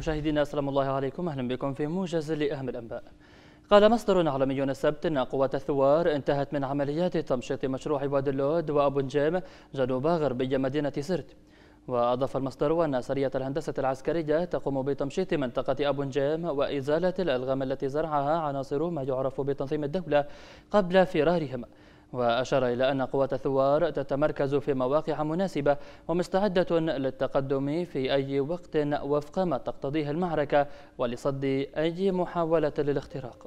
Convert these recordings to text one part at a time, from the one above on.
مشاهدينا السلام الله عليكم أهلا بكم في موجز لأهم الأنباء قال مصدر عالمي السبت أن قوات الثوار انتهت من عمليات تمشيط مشروع وادي اللود وأبو نجيم جنوب غربي مدينة سرت وأضاف المصدر أن سرية الهندسة العسكرية تقوم بتمشيط منطقة أبو نجيم وإزالة الألغام التي زرعها عناصر ما يعرف بتنظيم الدولة قبل فرارهم وأشار إلى أن قوات الثوار تتمركز في مواقع مناسبة ومستعدة للتقدم في أي وقت وفق ما تقتضيه المعركة ولصد أي محاولة للاختراق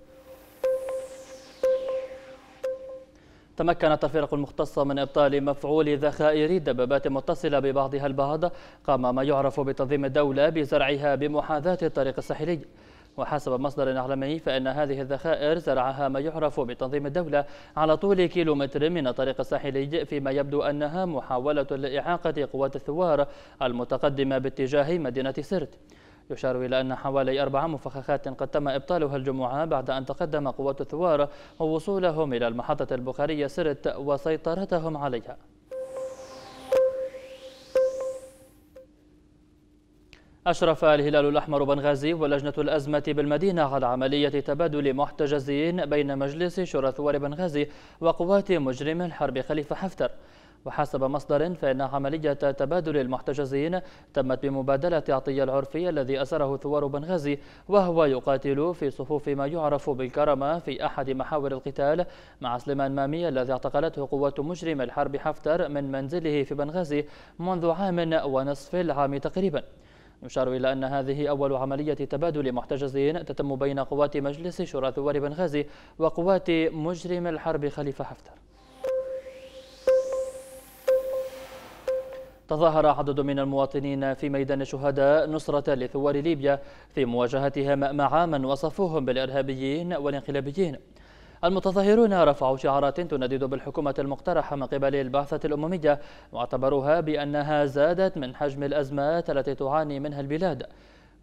تمكنت الفرق المختصة من إبطال مفعول ذخائر دبابات متصلة ببعضها البعض قام ما يعرف بتنظيم الدولة بزرعها بمحاذاة الطريق الساحلي وحسب مصدر أعلامي فإن هذه الذخائر زرعها ما يعرف بتنظيم الدولة على طول كيلومتر من الطريق الساحلي فيما يبدو أنها محاولة لإعاقة قوات الثوار المتقدمة باتجاه مدينة سرت يشار إلى أن حوالي أربع مفخخات قد تم إبطالها الجمعة بعد أن تقدم قوات الثوار ووصولهم إلى المحطة البخارية سرت وسيطرتهم عليها أشرف الهلال الأحمر بنغازي ولجنة الأزمة بالمدينة على عملية تبادل محتجزين بين مجلس شورى ثوار بنغازي وقوات مجرم الحرب خليفة حفتر وحسب مصدر فإن عملية تبادل المحتجزين تمت بمبادلة عطية العرفي الذي أسره ثوار بنغازي وهو يقاتل في صفوف ما يعرف بالكرمة في أحد محاور القتال مع سليمان مامي الذي اعتقلته قوة مجرم الحرب حفتر من منزله في بنغازي منذ عام ونصف العام تقريباً يشار إلى أن هذه أول عملية تبادل محتجزين تتم بين قوات مجلس شورى ثوار بنغازي وقوات مجرم الحرب خليفة حفتر تظاهر عدد من المواطنين في ميدان الشهداء نصرة لثوار ليبيا في مواجهتهم مع من وصفوهم بالإرهابيين والانقلابيين المتظاهرون رفعوا شعارات تندد بالحكومة المقترحة من قبل البعثة الأممية واعتبروها بأنها زادت من حجم الأزمات التي تعاني منها البلاد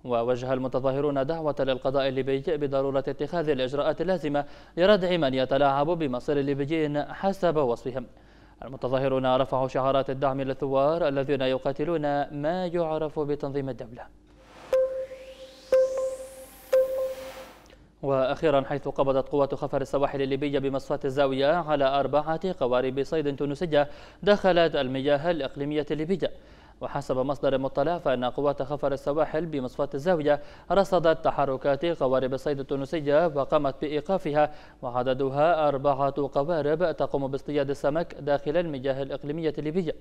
ووجه المتظاهرون دعوة للقضاء الليبي بضرورة اتخاذ الإجراءات اللازمة لردع من يتلاعب بمصير الليبيين حسب وصفهم المتظاهرون رفعوا شعارات الدعم للثوار الذين يقاتلون ما يعرف بتنظيم الدولة وأخيرا حيث قبضت قوات خفر السواحل الليبية بمصفاة الزاوية على أربعة قوارب صيد تونسية دخلت المياه الإقليمية الليبية وحسب مصدر مطلع فإن قوات خفر السواحل بمصفاة الزاوية رصدت تحركات قوارب الصيد التونسية وقامت بإيقافها وعددها أربعة قوارب تقوم باصطياد السمك داخل المياه الإقليمية الليبية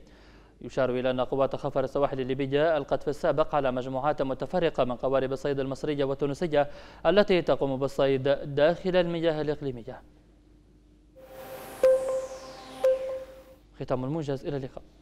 يشار إلى أن قوات خفر السواحل الليبية ألقت في السابق على مجموعات متفرقة من قوارب الصيد المصرية والتونسية التي تقوم بالصيد داخل المياه الإقليمية ختام الموجز إلى اللقاء